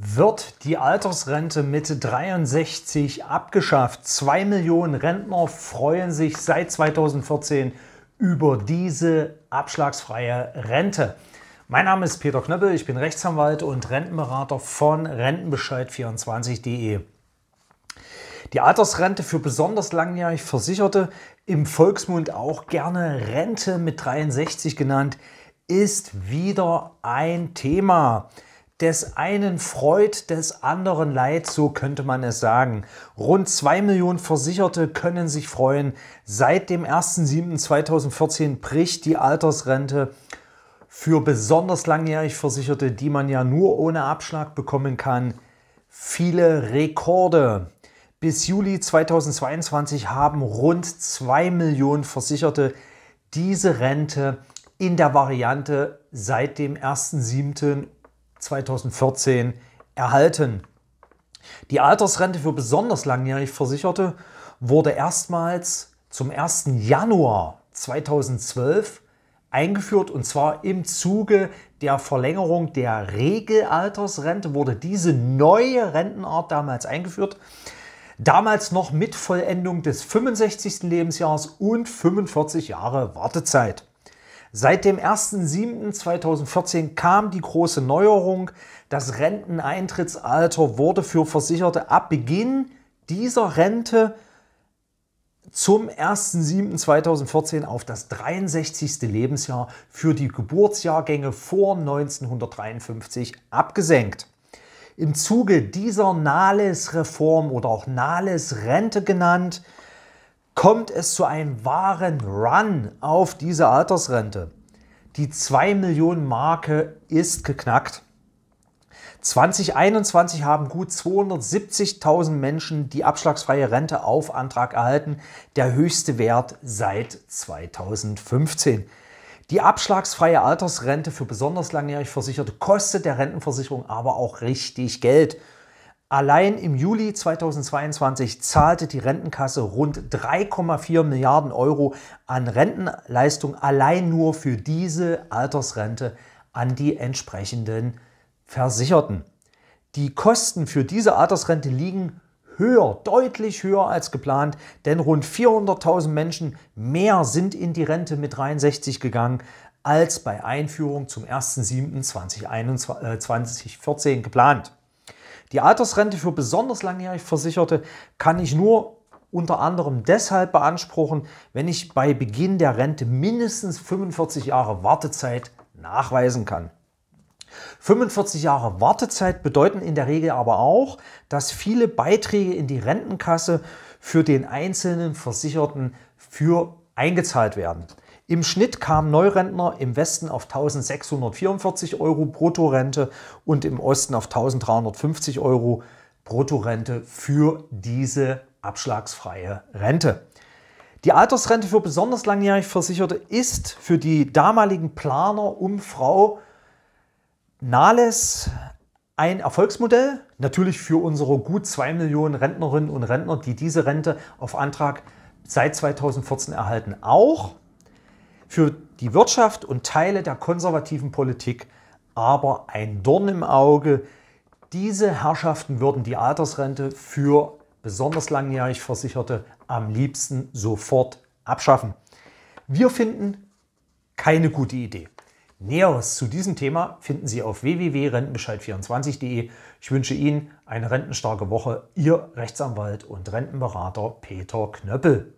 wird die Altersrente mit 63 abgeschafft. Zwei Millionen Rentner freuen sich seit 2014 über diese abschlagsfreie Rente. Mein Name ist Peter Knöppel, ich bin Rechtsanwalt und Rentenberater von Rentenbescheid24.de. Die Altersrente für besonders langjährig Versicherte, im Volksmund auch gerne Rente mit 63 genannt, ist wieder ein Thema. Des einen Freud, des anderen leid, so könnte man es sagen. Rund 2 Millionen Versicherte können sich freuen. Seit dem 1.7.2014 bricht die Altersrente für besonders langjährig Versicherte, die man ja nur ohne Abschlag bekommen kann, viele Rekorde. Bis Juli 2022 haben rund 2 Millionen Versicherte diese Rente in der Variante seit dem 1.7 2014 erhalten. Die Altersrente für besonders langjährig Versicherte wurde erstmals zum 1. Januar 2012 eingeführt und zwar im Zuge der Verlängerung der Regelaltersrente wurde diese neue Rentenart damals eingeführt. Damals noch mit Vollendung des 65. Lebensjahres und 45 Jahre Wartezeit. Seit dem 1.7.2014 kam die große Neuerung. Das Renteneintrittsalter wurde für Versicherte ab Beginn dieser Rente zum 1.7.2014 auf das 63. Lebensjahr für die Geburtsjahrgänge vor 1953 abgesenkt. Im Zuge dieser Nahles-Reform oder auch Nahles-Rente genannt, kommt es zu einem wahren Run auf diese Altersrente. Die 2 Millionen Marke ist geknackt. 2021 haben gut 270.000 Menschen die abschlagsfreie Rente auf Antrag erhalten, der höchste Wert seit 2015. Die abschlagsfreie Altersrente für besonders langjährig Versicherte kostet der Rentenversicherung aber auch richtig Geld. Allein im Juli 2022 zahlte die Rentenkasse rund 3,4 Milliarden Euro an Rentenleistung allein nur für diese Altersrente an die entsprechenden Versicherten. Die Kosten für diese Altersrente liegen höher, deutlich höher als geplant, denn rund 400.000 Menschen mehr sind in die Rente mit 63 gegangen als bei Einführung zum 1.7.2014 äh, geplant. Die Altersrente für besonders langjährig Versicherte kann ich nur unter anderem deshalb beanspruchen, wenn ich bei Beginn der Rente mindestens 45 Jahre Wartezeit nachweisen kann. 45 Jahre Wartezeit bedeuten in der Regel aber auch, dass viele Beiträge in die Rentenkasse für den einzelnen Versicherten für eingezahlt werden. Im Schnitt kamen Neurentner im Westen auf 1644 Euro Bruttorente und im Osten auf 1350 Euro Bruttorente für diese abschlagsfreie Rente. Die Altersrente für besonders langjährig Versicherte ist für die damaligen Planer um Frau Nahles ein Erfolgsmodell, natürlich für unsere gut 2 Millionen Rentnerinnen und Rentner, die diese Rente auf Antrag seit 2014 erhalten, auch für die Wirtschaft und Teile der konservativen Politik aber ein Dorn im Auge. Diese Herrschaften würden die Altersrente für besonders langjährig Versicherte am liebsten sofort abschaffen. Wir finden keine gute Idee. Näheres zu diesem Thema finden Sie auf www.rentenbescheid24.de. Ich wünsche Ihnen eine rentenstarke Woche. Ihr Rechtsanwalt und Rentenberater Peter Knöppel.